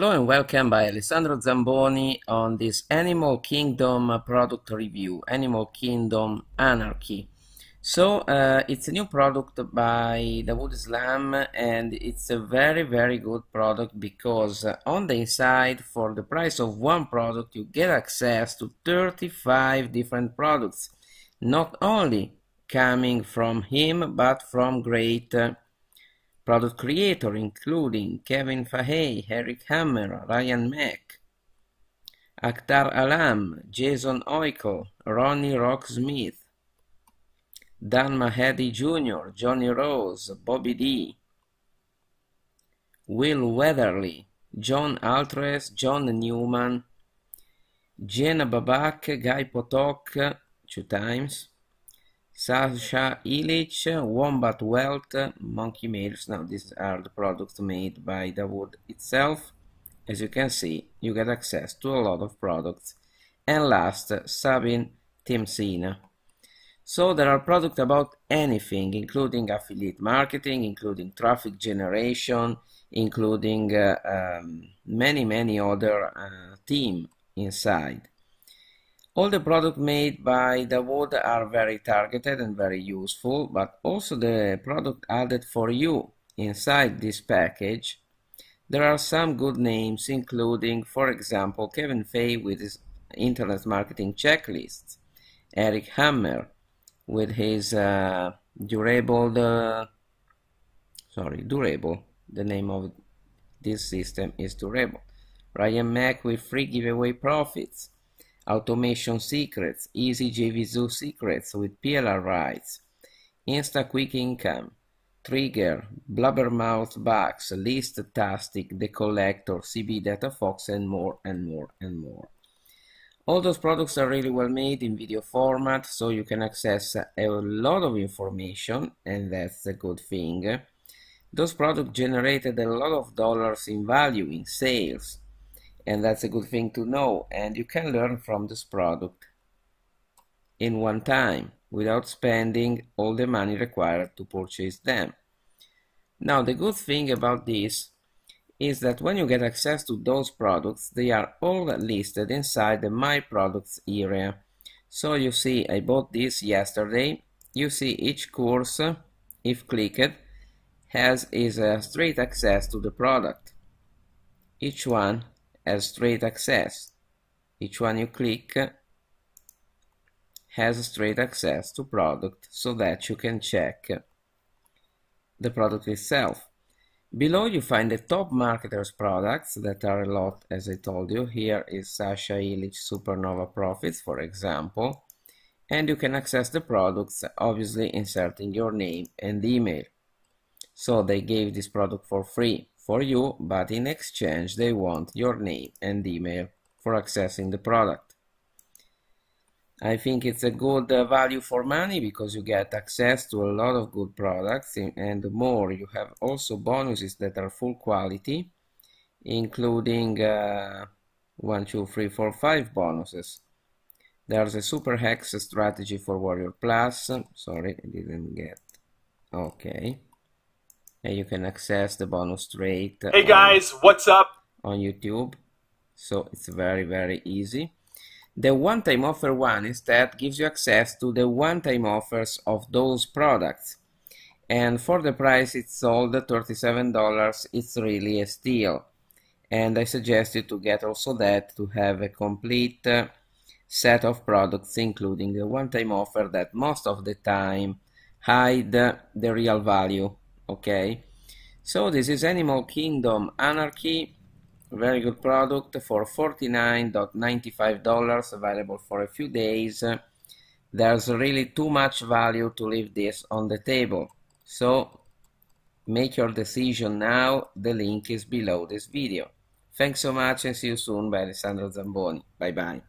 Hello and welcome by Alessandro Zamboni on this Animal Kingdom product review, Animal Kingdom Anarchy. So uh, it's a new product by Wood Slam and it's a very very good product because on the inside for the price of one product you get access to 35 different products, not only coming from him but from great uh, Product creator, including Kevin Fahey, Eric Hammer, Ryan Mack, Akhtar Alam, Jason Oikel, Ronnie Rocksmith, Dan Mahady Jr., Johnny Rose, Bobby D, Will Weatherly, John Altres, John Newman, Jenna Babak, Guy Potok, two times, Sasha Illich, Wombat Welt, Monkey Meals. Now these are the products made by the wood itself. As you can see, you get access to a lot of products. And last, Sabin Timsina. So there are products about anything, including affiliate marketing, including traffic generation, including uh, um, many, many other uh, team inside. All the products made by the world are very targeted and very useful, but also the product added for you inside this package. There are some good names, including, for example, Kevin Fay with his Internet Marketing Checklist, Eric Hammer with his uh, Durable, the, uh, sorry, Durable, the name of this system is Durable, Ryan Mack with Free Giveaway Profits, automation secrets, easy JVZoo secrets with PLR rights, Insta Quick Income, Trigger, Blubbermouth Box, List Tastic, The Collector, CB Data Fox, and more and more and more. All those products are really well made in video format, so you can access a lot of information, and that's a good thing. Those products generated a lot of dollars in value in sales, and that's a good thing to know and you can learn from this product in one time without spending all the money required to purchase them. Now the good thing about this is that when you get access to those products they are all listed inside the my products area. So you see I bought this yesterday, you see each course if clicked has is a uh, straight access to the product. Each one has straight access. Each one you click has straight access to product so that you can check the product itself. Below you find the top marketers products that are a lot as I told you. Here is Sasha Illich Supernova Profits for example and you can access the products obviously inserting your name and email. So they gave this product for free for you, but in exchange they want your name and email for accessing the product. I think it's a good uh, value for money because you get access to a lot of good products and more. You have also bonuses that are full quality, including uh, 1, 2, 3, 4, 5 bonuses. There's a super hex strategy for Warrior Plus. Sorry, I didn't get. Okay and you can access the bonus straight Hey uh, guys, on, what's up? On YouTube. So it's very, very easy. The one-time offer one instead gives you access to the one-time offers of those products. And for the price it's sold at $37, it's really a steal. And I suggest you to get also that to have a complete uh, set of products including the one-time offer that most of the time hide the real value okay so this is Animal Kingdom Anarchy very good product for $49.95 available for a few days there's really too much value to leave this on the table so make your decision now the link is below this video thanks so much and see you soon by Alessandro Zamboni bye bye